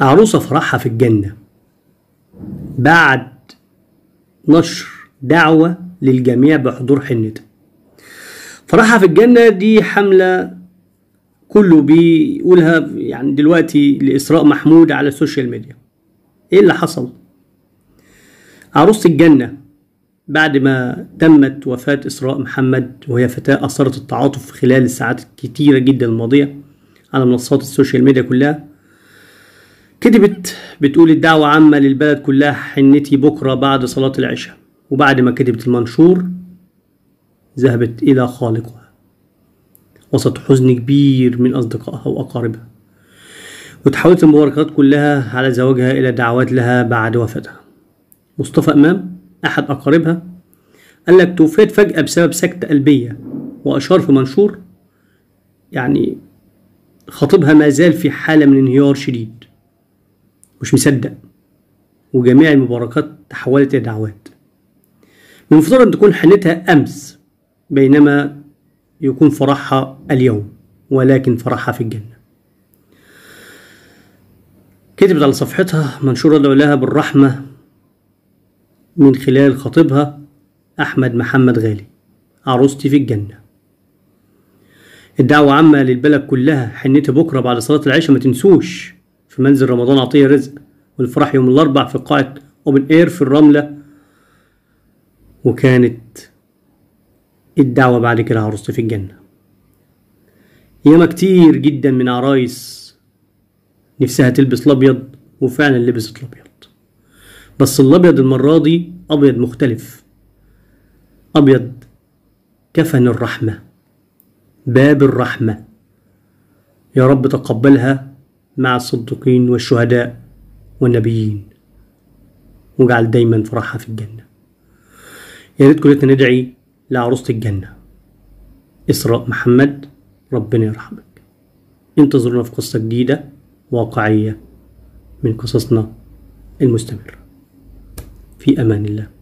عروسة فرحها في الجنة بعد نشر دعوة للجميع بحضور حنتها فرحها في الجنة دي حملة كله بيقولها يعني دلوقتي لإسراء محمود على السوشيال ميديا إيه اللي حصل؟ عروسة الجنة بعد ما تمت وفاة إسراء محمد وهي فتاة أثارت التعاطف خلال الساعات الكتيرة جدا الماضية على منصات السوشيال ميديا كلها كتبت بتقول الدعوة عامة للبلد كلها حنتي بكرة بعد صلاة العشاء وبعد ما كتبت المنشور ذهبت إلى خالقها وسط حزن كبير من أصدقائها وأقاربها وتحولت المباركات كلها على زواجها إلى دعوات لها بعد وفاتها مصطفى إمام أحد أقاربها قال لك توفيت فجأة بسبب سكتة قلبية وأشار في منشور يعني خطيبها ما زال في حالة من انهيار شديد مش مصدق وجميع المباركات تحولت إلى دعوات من المفترض أن تكون حنتها أمس بينما يكون فرحها اليوم ولكن فرحها في الجنة كتبت على صفحتها منشور ادعو لها بالرحمة من خلال خطيبها أحمد محمد غالي عروستي في الجنة الدعوة عامة للبلد كلها حنتي بكرة بعد صلاة العشاء ما تنسوش في منزل رمضان عطية رزق والفرح يوم الأربع في قاعة أوبن إير في الرملة وكانت الدعوة بعد كده عروستي في الجنة ياما كتير جدا من عرايس نفسها تلبس الأبيض وفعلا لبست الأبيض بس الأبيض المرة دي أبيض مختلف أبيض كفن الرحمة باب الرحمة يا رب تقبلها مع الصديقين والشهداء والنبيين واجعل دايما فرحها في الجنة يا ريت كلنا ندعي لعروسة الجنة إسراء محمد ربنا يرحمك انتظرونا في قصة جديدة واقعية من قصصنا المستمرة في أمان الله